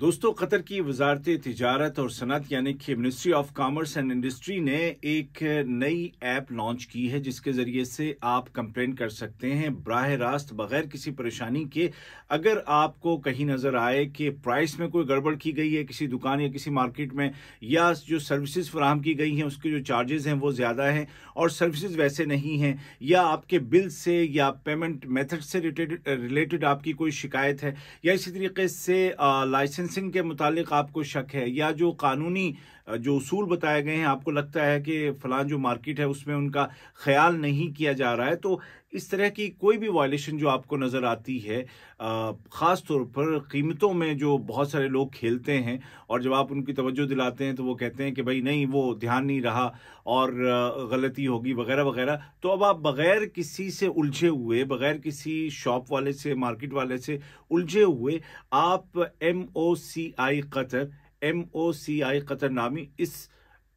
दोस्तों कतर की वजारत तजारत और सनत यानी कि ministry of commerce and industry ने एक नई ऐप लॉन्च की है जिसके ज़रिए से आप कंप्लेंट कर सकते हैं बरह रास्त बग़ैर किसी परेशानी के अगर आपको कहीं नज़र आए कि प्राइस में कोई गड़बड़ की गई है किसी दुकान या किसी मार्केट में या जो सर्विसेज फ्राहम की गई हैं उसके जो चार्जेज़ हैं वो ज़्यादा हैं और सर्विस वैसे नहीं हैं या आपके बिल से या पेमेंट मेथड से रिलेटेड आपकी कोई शिकायत है या इसी तरीके से लाइसेंस लाइसेंसिंग के मुतालिक आपको शक है या जो कानूनी जो उसूल बताए गए हैं आपको लगता है कि फ़लां जो मार्केट है उसमें उनका ख्याल नहीं किया जा रहा है तो इस तरह की कोई भी वायलेशन जो आपको नज़र आती है ख़ास तौर पर कीमतों में जो बहुत सारे लोग खेलते हैं और जब आप उनकी तवज्जो दिलाते हैं तो वो कहते हैं कि भाई नहीं वो ध्यान नहीं रहा और गलती होगी वगैरह वगैरह तो अब आप बग़ैर किसी से उलझे हुए बग़ैर किसी शॉप वाले से मार्केट वाले से उलझे हुए आप M O C I Qatar M O C I Qatar नामी इस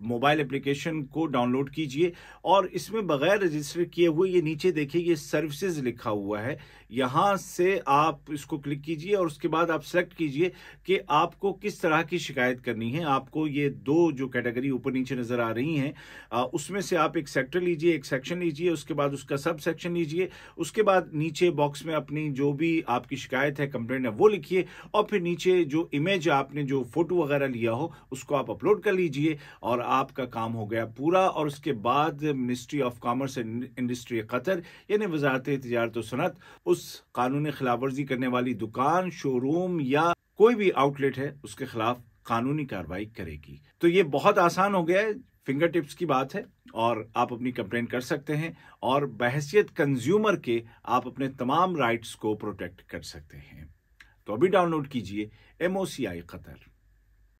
मोबाइल एप्लीकेशन को डाउनलोड कीजिए और इसमें बगैर रजिस्टर किए हुए ये नीचे देखिए ये सर्विसेज लिखा हुआ है यहाँ से आप इसको क्लिक कीजिए और उसके बाद आप सेलेक्ट कीजिए कि आपको किस तरह की शिकायत करनी है आपको ये दो जो कैटेगरी ऊपर नीचे नज़र आ रही हैं उसमें से आप एक सेक्टर लीजिए एक सेक्शन लीजिए उसके बाद उसका सब सेक्शन लीजिए उसके बाद नीचे बॉक्स में अपनी जो भी आपकी शिकायत है कंप्लेंट है वो लिखिए और फिर नीचे जो इमेज आपने जो फोटो वगैरह लिया हो उसको आप अपलोड कर लीजिए और आप आपका काम हो गया पूरा और उसके बाद ministry of commerce and industry Qatar यानी वजारत तजारत सनत उस कानून खिलाफ वर्जी करने वाली दुकान शोरूम या कोई भी आउटलेट है उसके खिलाफ कानूनी कार्रवाई करेगी तो ये बहुत आसान हो गया है फिंगर टिप्स की बात है और आप अपनी कंप्लेंट कर सकते हैं और बहसियत कंज्यूमर के आप अपने तमाम राइट्स को प्रोटेक्ट कर सकते हैं तो अभी डाउनलोड कीजिए M O C I Qatar